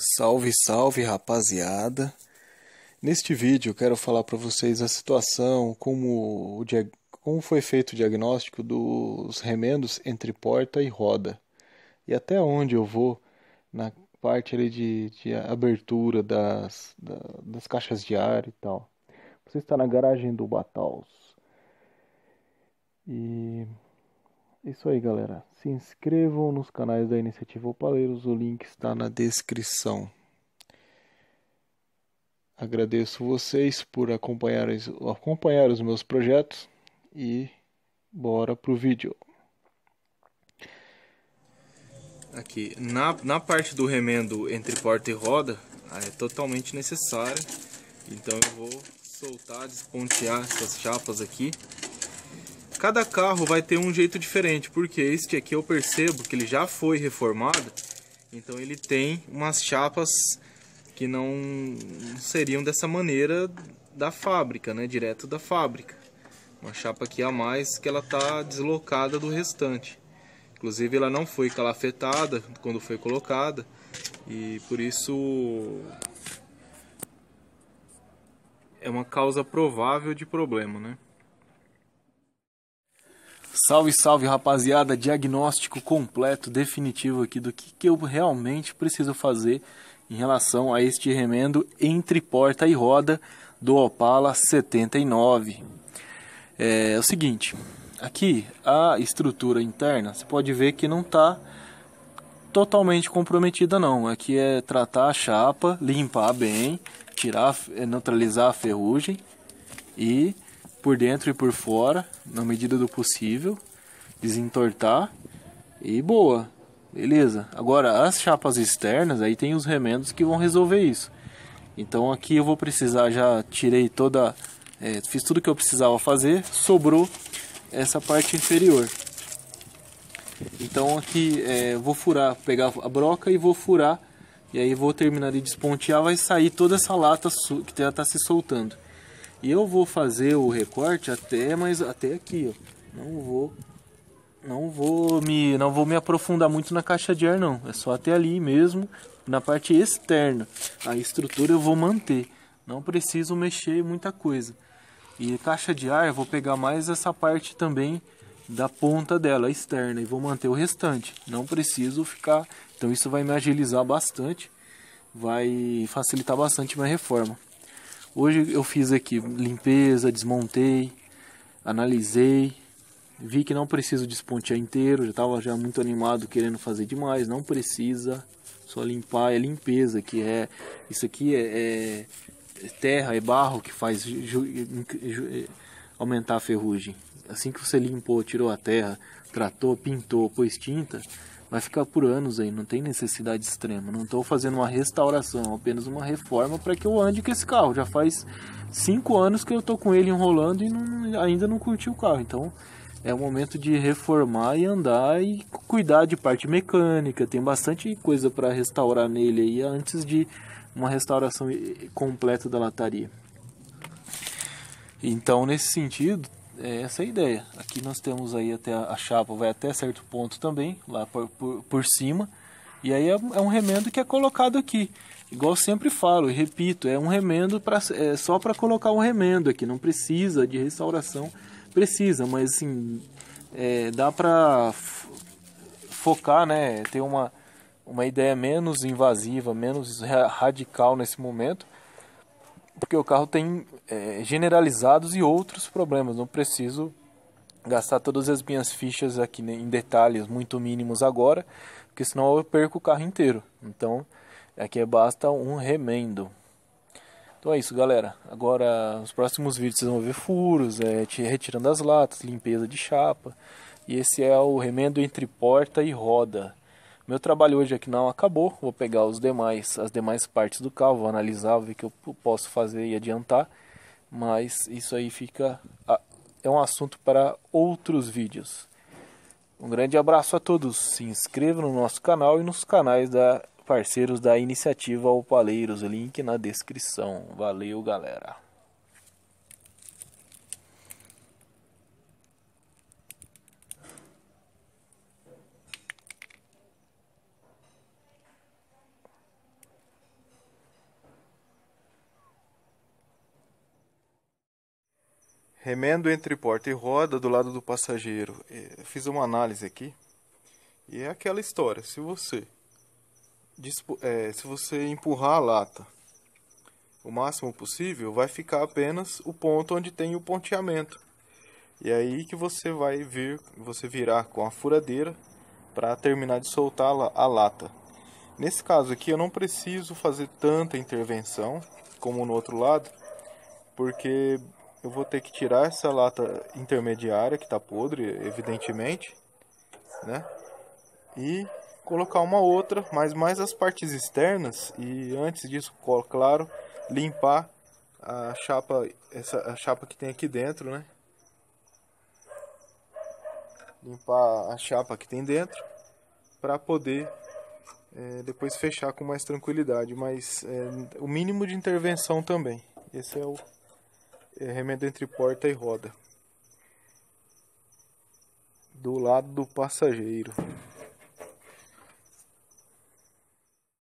Salve, salve, rapaziada. Neste vídeo quero falar para vocês a situação, como, o como foi feito o diagnóstico dos remendos entre porta e roda. E até onde eu vou na parte ali, de, de abertura das, da, das caixas de ar e tal. Você está na garagem do Bataus. E isso aí, galera. Se inscrevam nos canais da Iniciativa Opaleiros, o link está na descrição. Agradeço vocês por acompanhar, acompanhar os meus projetos e bora pro vídeo. Aqui, na, na parte do remendo entre porta e roda, ah, é totalmente necessário. Então eu vou soltar, despontear essas chapas aqui Cada carro vai ter um jeito diferente, porque este aqui eu percebo que ele já foi reformado, então ele tem umas chapas que não seriam dessa maneira da fábrica, né, direto da fábrica. Uma chapa aqui a mais que ela está deslocada do restante. Inclusive ela não foi calafetada quando foi colocada e por isso é uma causa provável de problema, né? Salve, salve rapaziada! Diagnóstico completo, definitivo aqui do que, que eu realmente preciso fazer em relação a este remendo entre porta e roda do Opala 79. É, é o seguinte, aqui a estrutura interna você pode ver que não está totalmente comprometida não. Aqui é tratar a chapa, limpar bem, tirar, neutralizar a ferrugem e por dentro e por fora, na medida do possível, desentortar e boa, beleza. Agora as chapas externas, aí tem os remendos que vão resolver isso. Então aqui eu vou precisar, já tirei toda, é, fiz tudo que eu precisava fazer, sobrou essa parte inferior. Então aqui é, vou furar, pegar a broca e vou furar, e aí vou terminar de despontear, vai sair toda essa lata que já está se soltando. E eu vou fazer o recorte até, mais até aqui, ó. Não vou não vou me não vou me aprofundar muito na caixa de ar não, é só até ali mesmo, na parte externa. A estrutura eu vou manter, não preciso mexer muita coisa. E caixa de ar eu vou pegar mais essa parte também da ponta dela, externa, e vou manter o restante. Não preciso ficar, então isso vai me agilizar bastante, vai facilitar bastante minha reforma. Hoje eu fiz aqui limpeza, desmontei, analisei, vi que não preciso despontear inteiro, já estava já muito animado querendo fazer demais, não precisa, só limpar, é limpeza, que é, isso aqui é, é, é terra, é barro que faz ju, ju, é, aumentar a ferrugem. Assim que você limpou, tirou a terra, tratou, pintou, pôs tinta, vai ficar por anos aí, não tem necessidade extrema. Não estou fazendo uma restauração, apenas uma reforma para que eu ande com esse carro. Já faz cinco anos que eu estou com ele enrolando e não, ainda não curti o carro. Então é o momento de reformar e andar e cuidar de parte mecânica. Tem bastante coisa para restaurar nele aí antes de uma restauração completa da lataria. Então, nesse sentido, é essa a ideia. Aqui nós temos aí até a, a chapa vai até certo ponto também, lá por, por, por cima. E aí é, é, um remendo que é colocado aqui. Igual sempre falo e repito, é um remendo pra, é só para colocar um remendo aqui, não precisa de restauração, precisa, mas assim, é, dá para focar, né, ter uma, uma ideia menos invasiva, menos radical nesse momento porque o carro tem é, generalizados e outros problemas. Não preciso gastar todas as minhas fichas aqui né, em detalhes muito mínimos agora, porque senão eu perco o carro inteiro. Então, aqui é basta um remendo. Então é isso, galera. Agora, nos próximos vídeos vocês vão ver furos, é, retirando as latas, limpeza de chapa. E esse é o remendo entre porta e roda. Meu trabalho hoje aqui não acabou, vou pegar os demais, as demais partes do carro, vou analisar, ver o que eu posso fazer e adiantar, mas isso aí fica é um assunto para outros vídeos. Um grande abraço a todos. Se inscreva no nosso canal e nos canais da parceiros da iniciativa Opaleiros, link na descrição. Valeu, galera. Remendo entre porta e roda do lado do passageiro. Eu é, fiz uma análise aqui. E é aquela história. Se você é, se você empurrar a lata o máximo possível, vai ficar apenas o ponto onde tem o ponteamento. E é aí que você vai vir, você virar com a furadeira para terminar de soltar a lata. Nesse caso aqui eu não preciso fazer tanta intervenção como no outro lado, porque eu vou ter que tirar essa lata intermediária que está podre, evidentemente, né? E colocar uma outra, mas mais as partes externas e antes disso, claro, limpar a chapa, essa a chapa que tem aqui dentro, né? Limpar a chapa que tem dentro para poder é, depois fechar com mais tranquilidade, mas é, o mínimo de intervenção também. Esse é o remendo entre porta e roda. Do lado do passageiro.